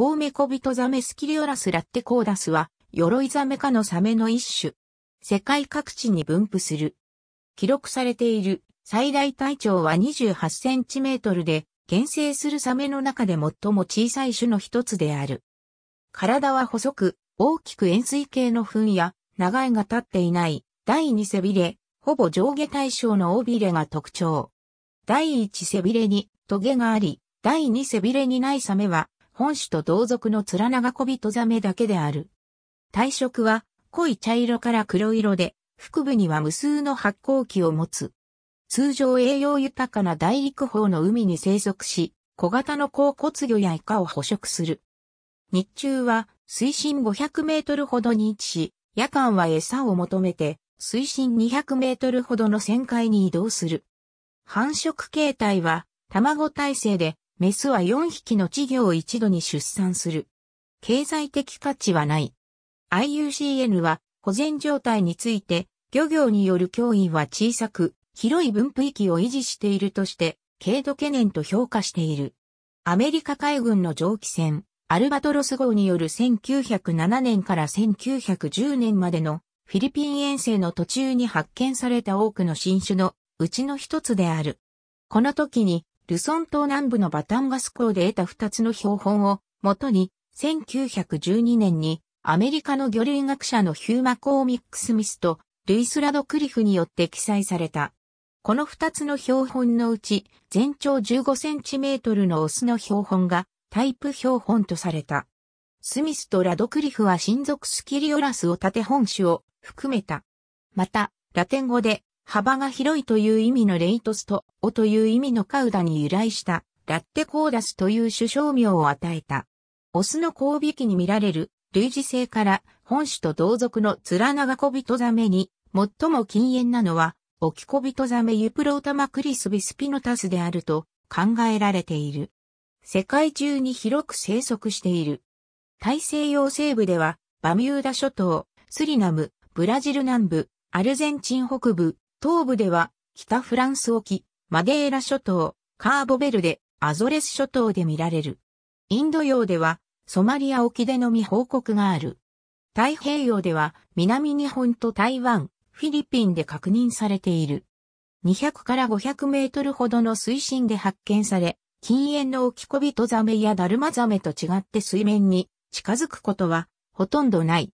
オオメコビトザメスキリオラスラッテコーダスは、鎧ザメ科のサメの一種。世界各地に分布する。記録されている最大体長は28センチメートルで、厳生するサメの中で最も小さい種の一つである。体は細く、大きく円錐形の糞や、長いが立っていない、第2背びれ、ほぼ上下対称の尾びれが特徴。第1背びれに、トゲがあり、第2背びれにないサメは、本種と同族のツラナガコビトザメだけである。体色は濃い茶色から黒色で、腹部には無数の発光器を持つ。通常栄養豊かな大陸方の海に生息し、小型の甲骨魚やイカを捕食する。日中は水深500メートルほどに位置し、夜間は餌を求めて水深200メートルほどの旋回に移動する。繁殖形態は卵体制でメスは4匹の稚魚を一度に出産する。経済的価値はない。IUCN は保全状態について漁業による脅威は小さく広い分布域を維持しているとして軽度懸念と評価している。アメリカ海軍の蒸気船アルバトロス号による1907年から1910年までのフィリピン遠征の途中に発見された多くの新種のうちの一つである。この時にルソン島南部のバタンガス港で得た2つの標本を、もとに、1912年に、アメリカの魚類学者のヒューマ・コーミック・スミスと、ルイス・ラドクリフによって記載された。この2つの標本のうち、全長15センチメートルのオスの標本が、タイプ標本とされた。スミスとラドクリフは親族スキリオラスを縦本種を含めた。また、ラテン語で幅が広いという意味のレイトストおという意味のカウダに由来したラッテコーダスという首相名を与えた。オスの交尾器に見られる類似性から本種と同族のツラナガコビトザメに最も禁煙なのはオキコビトザメユプロータマクリスビスピノタスであると考えられている。世界中に広く生息している。大西洋西部ではバミューダ諸島、スリナム、ブラジル南部、アルゼンチン北部、東部では、北フランス沖、マデーラ諸島、カーボベルデ、アゾレス諸島で見られる。インド洋では、ソマリア沖でのみ報告がある。太平洋では、南日本と台湾、フィリピンで確認されている。200から500メートルほどの水深で発見され、禁煙のオきコビとザメやダルマザメと違って水面に近づくことはほとんどない。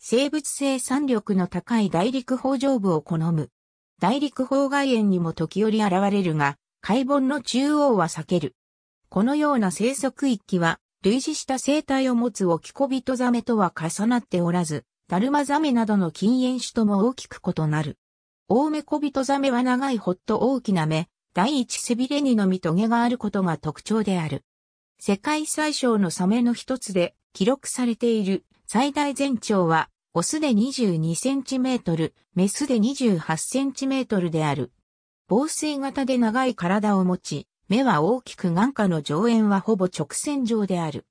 生物性産力の高い大陸法上部を好む。大陸方外縁にも時折現れるが、海盆の中央は避ける。このような生息域は、類似した生態を持つオキコビトザメとは重なっておらず、ダルマザメなどの禁煙種とも大きく異なる。オオメコビトザメは長いほっと大きな目、第一背びれにのみトゲがあることが特徴である。世界最小のサメの一つで記録されている最大全長はオスで22センチメートル、メスで28センチメートルである。防水型で長い体を持ち、目は大きく眼下の上縁はほぼ直線上である。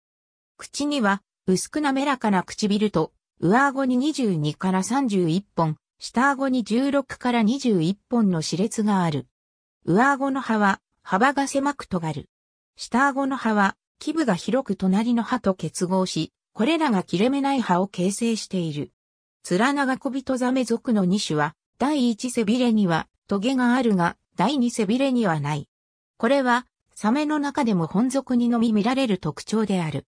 口には薄く滑らかな唇と、上顎に22から31本、下顎に16から21本の歯列がある。上顎の歯は幅が狭く尖る。下顎の歯は基部が広く隣の歯と結合し、これらが切れ目ない葉を形成している。ツラナガコビトザメ属の2種は、第1背びれにはトゲがあるが、第2背びれにはない。これは、サメの中でも本属にのみ見られる特徴である。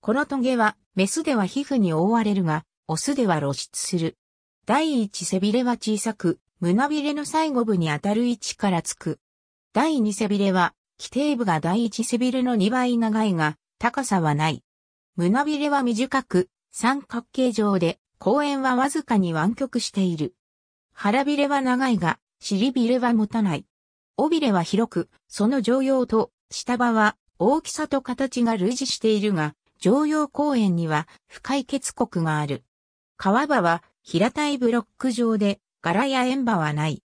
このトゲは、メスでは皮膚に覆われるが、オスでは露出する。第1背びれは小さく、胸びれの最後部に当たる位置からつく。第2背びれは、規定部が第1背びれの2倍長いが、高さはない。胸びれは短く、三角形状で、後円はわずかに湾曲している。腹びれは長いが、尻びれは持たない。尾びれは広く、その常用と、下場は、大きさと形が類似しているが、常用公園には深い結国がある。川場は平たいブロック状で柄や円場はない。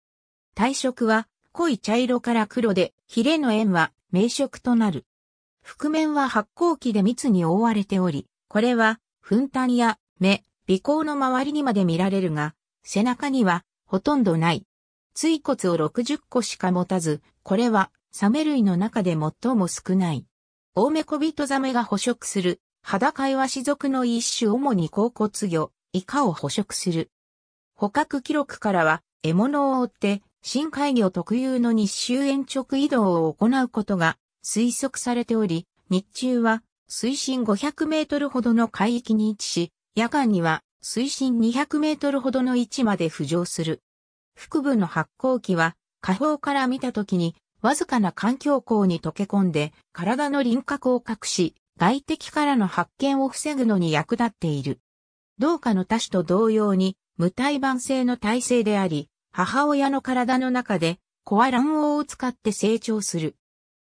体色は濃い茶色から黒で、ヒレの円は名色となる。覆面は発光器で密に覆われており、これは、粉炭や目、鼻孔の周りにまで見られるが、背中にはほとんどない。椎骨を60個しか持たず、これはサメ類の中で最も少ない。オオメコビトザメが捕食する、裸イワシ属の一種主に甲骨魚、イカを捕食する。捕獲記録からは、獲物を追って、深海魚特有の日周延直移動を行うことが推測されており、日中は水深500メートルほどの海域に位置し、夜間には水深200メートルほどの位置まで浮上する。腹部の発光器は下方から見た時にわずかな環境光に溶け込んで体の輪郭を隠し、外敵からの発見を防ぐのに役立っている。同化の多種と同様に無体盤性の体制であり、母親の体の中でコア卵黄を使って成長する。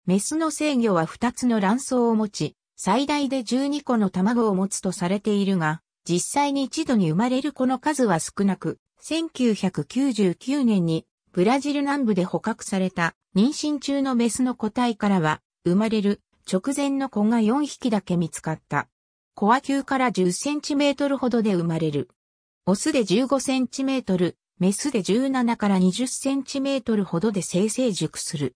メスの制魚は2つの卵巣を持ち、最大で12個の卵を持つとされているが、実際に一度に生まれる子の数は少なく、1999年にブラジル南部で捕獲された妊娠中のメスの個体からは、生まれる直前の子が4匹だけ見つかった。子は9から10センチメートルほどで生まれる。オスで15センチメートル、メスで17から20センチメートルほどで生成熟する。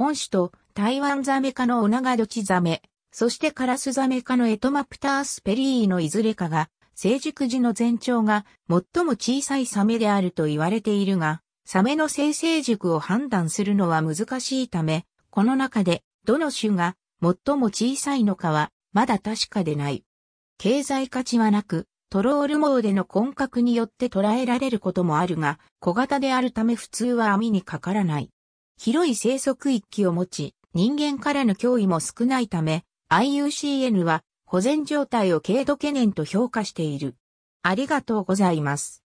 本種と台湾ザメ科のオナガドチザメ、そしてカラスザメ科のエトマプタースペリーのいずれかが、成熟時の全長が最も小さいサメであると言われているが、サメの生成熟を判断するのは難しいため、この中でどの種が最も小さいのかはまだ確かでない。経済価値はなく、トロール網での混格によって捉えられることもあるが、小型であるため普通は網にかからない。広い生息域を持ち、人間からの脅威も少ないため、IUCN は保全状態を軽度懸念と評価している。ありがとうございます。